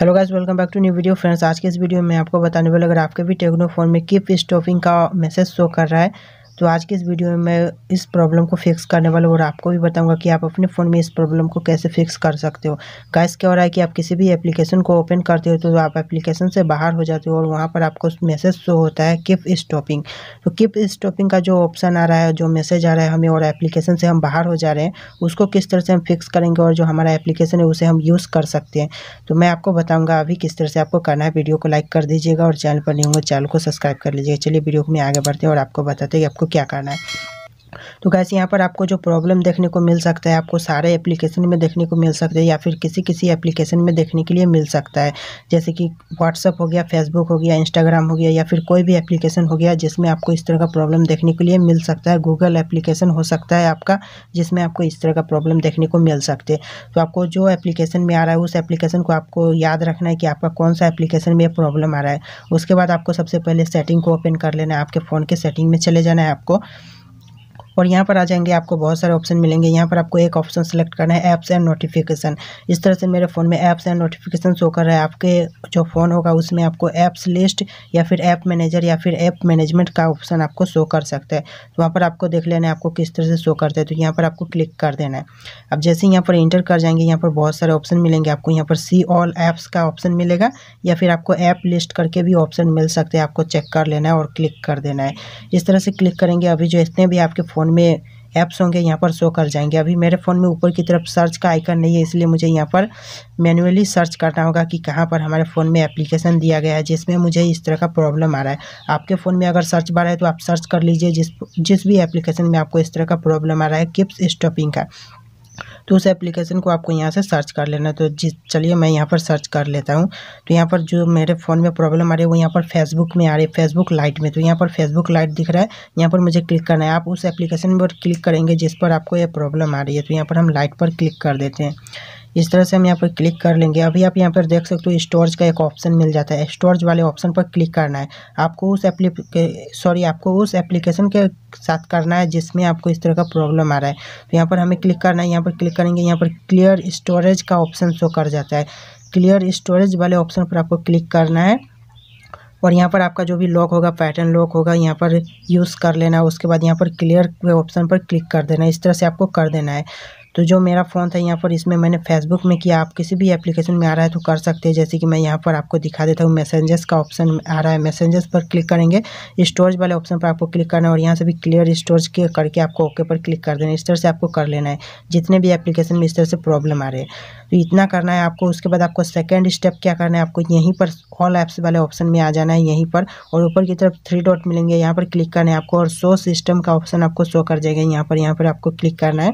hello guys welcome back to new video friends आज के इस वीडियो में आपको बताने वाला अगर आपके भी टेक्नो फोन में कीप स्टॉपिंग का मैसेज शो कर रहा है तो आज की इस वीडियो में मैं इस प्रॉब्लम को फिक्स करने वाला हूँ और आपको भी बताऊंगा कि आप अपने फ़ोन में इस प्रॉब्लम को कैसे फिक्स कर सकते हो गैस क्या हो रहा है कि आप किसी भी एप्लीकेशन को ओपन करते हो तो आप एप्लीकेशन से बाहर हो जाते हो और वहाँ पर आपको मैसेज शो होता है किप स्टॉपिंग तो किप स्टॉपिंग का जो ऑप्शन आ रहा है जो मैसेज आ रहा है हमें और एप्लीकेशन से हम बाहर हो जा रहे हैं उसको किस तरह से हम फिक्स करेंगे और जो हमारा एप्लीकेशन है उसे हम यूज़ कर सकते हैं तो मैं आपको बताऊँगा अभी किस तरह से आपको करना है वीडियो को लाइक कर दीजिएगा और चैनल पर नहीं होंगे तो चैनल को सब्सक्राइब कर लीजिएगा चलिए वीडियो में आगे बढ़ते हैं और आपको बताते हैं कि आपको आपको क्या करना है तो कैसे यहाँ पर आपको जो प्रॉब्लम देखने को मिल सकता है आपको सारे एप्लीकेशन में देखने को मिल सकता है या फिर किसी किसी एप्लीकेशन में देखने के लिए मिल सकता है जैसे कि व्हाट्सअप हो गया फेसबुक हो गया इंस्टाग्राम हो गया या फिर कोई भी एप्लीकेशन हो गया जिसमें आपको इस तरह का प्रॉब्लम देखने के लिए मिल सकता है गूगल एप्लीकेशन हो सकता है आपका जिसमें आपको इस तरह का प्रॉब्लम देखने को मिल सकते हैं तो आपको जो एप्लीकेशन में आ रहा है उस एप्लीकेशन को आपको याद रखना है कि आपका कौन सा एप्लीकेशन में प्रॉब्लम आ रहा है उसके बाद आपको सबसे पहले सेटिंग को ओपन कर लेना है आपके फ़ोन के सेटिंग में चले जाना है आपको और यहाँ पर आ जाएंगे आपको बहुत सारे ऑप्शन मिलेंगे यहाँ पर आपको एक ऑप्शन सेलेक्ट करना है ऐप्स एंड नोटिफिकेशन इस तरह से मेरे फ़ोन में ऐप्स एंड नोटिफिकेशन शो कर रहा है आपके जो फ़ोन होगा उसमें आपको ऐप्स लिस्ट या फिर ऐप मैनेजर या फिर ऐप मैनेजमेंट का ऑप्शन आपको शो कर सकता है तो वहाँ पर आपको देख लेना है आपको किस तरह से शो करता है तो यहाँ पर आपको क्लिक कर देना है अब जैसे यहाँ पर इंटर कर जाएंगे यहाँ पर बहुत सारे ऑप्शन मिलेंगे आपको यहाँ पर सी ऑल ऐप्स का ऑप्शन मिलेगा या फिर आपको ऐप लिस्ट करके भी ऑप्शन मिल सकते हैं आपको चेक कर लेना है और क्लिक कर देना है इस तरह से क्लिक करेंगे अभी जो इतने भी आपके फ़ोन फ़ोन में ऐप्स होंगे यहाँ पर शो कर जाएंगे अभी मेरे फ़ोन में ऊपर की तरफ सर्च का आइकन नहीं है इसलिए मुझे यहाँ पर मैनुअली सर्च करना होगा कि कहाँ पर हमारे फ़ोन में एप्लीकेशन दिया गया है जिसमें मुझे इस तरह का प्रॉब्लम आ रहा है आपके फ़ोन में अगर सर्च बार है तो आप सर्च कर लीजिए जिस जिस भी एप्लीकेशन में आपको इस तरह का प्रॉब्लम आ रहा है किप्स स्टॉपिंग का तो उस एप्लीकेशन को आपको यहाँ से सर्च कर लेना है तो जिस चलिए मैं यहाँ पर सर्च कर लेता हूँ तो यहाँ पर जो मेरे फ़ोन में प्रॉब्लम आ रही है वो यहाँ पर फेसबुक में आ रही है फेसबुक लाइट में तो यहाँ पर फेसबुक लाइट दिख रहा है यहाँ पर मुझे क्लिक करना है आप उस एप्लीकेशन पर क्लिक करेंगे जिस पर आपको यह प्रॉब्लम आ रही है तो यहाँ पर हम लाइट पर क्लिक कर देते हैं इस तरह से हम यहाँ पर क्लिक कर लेंगे अभी आप यहाँ पर देख सकते हो स्टोरेज का एक ऑप्शन मिल जाता है स्टोरेज वाले ऑप्शन पर क्लिक करना है आपको उस एप्लीके सॉरी आपको उस एप्लीकेशन के साथ करना है जिसमें आपको इस तरह का प्रॉब्लम आ रहा है तो यहाँ पर हमें क्लिक करना है यहाँ पर क्लिक करेंगे यहाँ पर क्लियर स्टोरेज का ऑप्शन शो कर जाता है क्लियर स्टोरेज वाले ऑप्शन पर आपको क्लिक करना है और यहाँ पर आपका जो भी लॉक होगा पैटर्न लॉक होगा यहाँ पर यूज़ कर लेना उसके बाद यहाँ पर क्लियर ऑप्शन पर क्लिक कर देना इस तरह से आपको कर देना है तो जो मेरा फ़ोन था यहाँ पर इसमें मैंने फेसबुक में किया आप किसी भी एप्लीकेशन में आ रहा है तो कर सकते हैं जैसे कि मैं यहाँ पर आपको दिखा देता हूँ मैसेंजर्स का ऑप्शन आ रहा है मैसेंजर्स पर क्लिक करेंगे स्टोरेज वाले ऑप्शन पर आपको क्लिक करना है और यहाँ से भी क्लियर स्टोरेज करके आपको ओके पर क्लिक कर देना इस तरह से आपको कर लेना है जितने भी एप्लीकेशन में इस तरह से प्रॉब्लम आ रही है तो इतना करना है आपको उसके बाद आपको सेकेंड स्टेप क्या करना है आपको यहीं पर ऑल ऐप्स वाले ऑप्शन में आ जाना है यहीं पर और ऊपर की तरफ थ्री डॉट मिलेंगे यहाँ पर क्लिक करना है आपको और शो सिस्टम का ऑप्शन आपको शो कर जाएगा यहाँ पर यहाँ पर आपको क्लिक करना है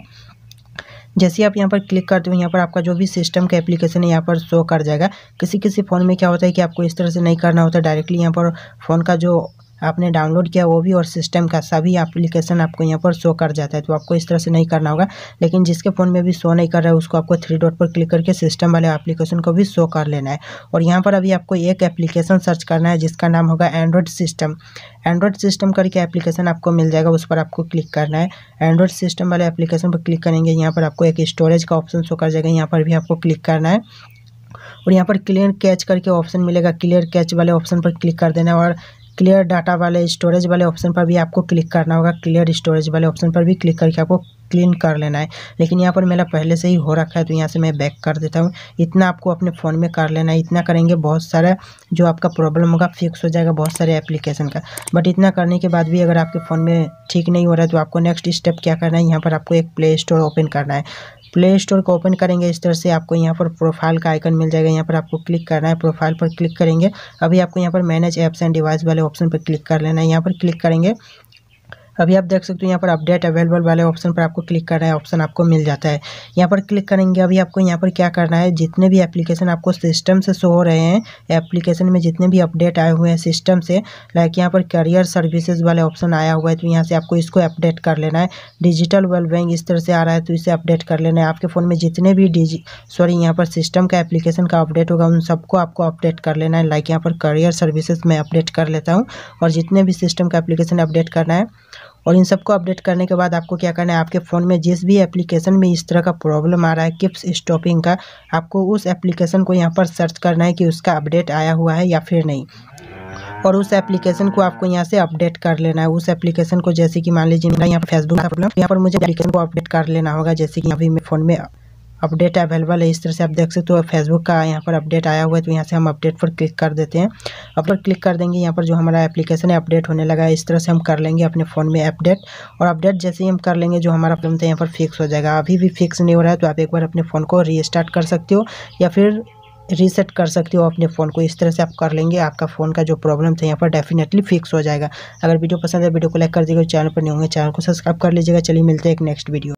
जैसे आप यहाँ पर क्लिक करते हो यहाँ पर आपका जो भी सिस्टम का एप्लीकेशन है यहाँ पर शो कर जाएगा किसी किसी फ़ोन में क्या होता है कि आपको इस तरह से नहीं करना होता डायरेक्टली यहाँ पर फ़ोन का जो आपने डाउनलोड किया वो भी और सिस्टम का सभी एप्लीकेशन आपको यहाँ पर शो कर जाता है तो आपको इस तरह से नहीं करना होगा लेकिन जिसके फ़ोन में भी शो नहीं कर रहा है उसको आपको थ्री डॉट पर क्लिक करके सिस्टम वाले एप्लीकेशन को भी शो कर लेना है और यहाँ पर अभी आपको एक एप्लीकेशन सर्च करना है जिसका नाम होगा एंड्रॉयड सिस्टम एंड्रॉयड सिस्टम करके एप्लीकेशन आपको मिल जाएगा उस पर आपको क्लिक करना है एंड्रॉयड सिस्टम वाले एप्लीकेशन पर क्लिक करेंगे यहाँ पर आपको एक स्टोरेज का ऑप्शन शो कर जाएगा यहाँ पर भी आपको क्लिक करना है और यहाँ पर क्लियर कैच करके ऑप्शन मिलेगा क्लियर कैच वाले ऑप्शन पर क्लिक कर देना है और क्लियर डाटा वाले स्टोरेज वाले ऑप्शन पर भी आपको क्लिक करना होगा क्लियर स्टोरेज वाले ऑप्शन पर भी क्लिक करके आपको क्लीन कर लेना है लेकिन यहाँ पर मेरा पहले से ही हो रखा है तो यहाँ से मैं बैक कर देता हूँ इतना आपको अपने फ़ोन में कर लेना है इतना करेंगे बहुत सारा जो आपका प्रॉब्लम होगा फिक्स हो जाएगा बहुत सारे एप्लीकेशन का बट इतना करने के बाद भी अगर आपके फ़ोन में ठीक नहीं हो रहा है तो आपको नेक्स्ट स्टेप क्या करना है यहाँ पर आपको एक प्ले स्टोर ओपन करना है प्ले स्टोर को ओपन करेंगे इस तरह से आपको यहाँ पर प्रोफाइल का आइकन मिल जाएगा यहाँ पर आपको क्लिक करना है प्रोफाइल पर क्लिक करेंगे अभी आपको यहाँ पर मैनेज ऐप्स एंड डिवाइस वाले ऑप्शन पर क्लिक कर लेना है यहाँ पर क्लिक करेंगे अभी आप देख सकते हो यहाँ पर अपडेट अवेलेबल वाले ऑप्शन पर आपको क्लिक करना है ऑप्शन आपको मिल जाता है यहाँ पर क्लिक करेंगे अभी आपको यहाँ पर क्या करना है जितने भी एप्लीकेशन आपको सिस्टम से शो हो रहे हैं एप्लीकेशन में जितने भी अपडेट आए हुए हैं सिस्टम से लाइक यहाँ पर करियर सर्विसेज वाले ऑप्शन आया हुआ है तो यहाँ से आपको इसको अपडेट कर लेना है डिजिटल वेलबैंग इस तरह से आ रहा है तो इसे अपडेट कर लेना है आपके फ़ोन में जितने भी डिजी सॉरी यहाँ पर सिस्टम का एप्लीकेशन का अपडेट होगा उन सबको आपको अपडेट कर लेना है लाइक यहाँ पर करियर सर्विसेज में अपडेट कर लेता हूँ और जितने भी सिस्टम का एप्लीकेशन अपडेट करना है और इन सबको अपडेट करने के बाद आपको क्या करना है आपके फ़ोन में जिस भी एप्लीकेशन में इस तरह का प्रॉब्लम आ रहा है किप्स स्टॉपिंग का आपको उस एप्लीकेशन को यहाँ पर सर्च करना है कि उसका अपडेट आया हुआ है या फिर नहीं और उस एप्लीकेशन को आपको यहाँ से अपडेट कर लेना है उस एप्लीकेशन को जैसे कि मान लीजिए मेरा यहाँ पर फेसबुक का प्रॉब्लम यहाँ पर मुझे एप्लीकेशन को अपडेट कर लेना होगा जैसे कि अभी मेरे फ़ोन में अपडेट अवेलेबल है इस तरह से आप देख सकते हो फेसबुक का यहाँ पर अपडेट आया हुआ है तो यहाँ से हम अपडेट पर क्लिक कर देते हैं अपडेट क्लिक कर देंगे यहाँ पर जो हमारा एप्लीकेशन है अपडेट होने लगा है इस तरह से हम कर लेंगे अपने फ़ोन में अपडेट और अपडेट जैसे ही हम कर लेंगे जो हमारा फोन था यहाँ पर फिक्स हो जाएगा अभी भी फिक्स नहीं हो रहा है तो आप एक बार अपने फ़ोन को रीस्टार्ट कर सकते हो या फिर रीसेट कर सकते हो अपने फ़ोन को इस तरह से आप कर लेंगे आपका फ़ोन का जो प्रॉब्लम था यहाँ पर डेफिनेटली फिक्स हो जाएगा अगर वीडियो पसंद है वीडियो को लाइक कर दीजिएगा चैनल पर नहीं होंगे चैनल को सब्सक्राइब कर लीजिएगा चलिए मिलते हैं एक नेक्स्ट वीडियो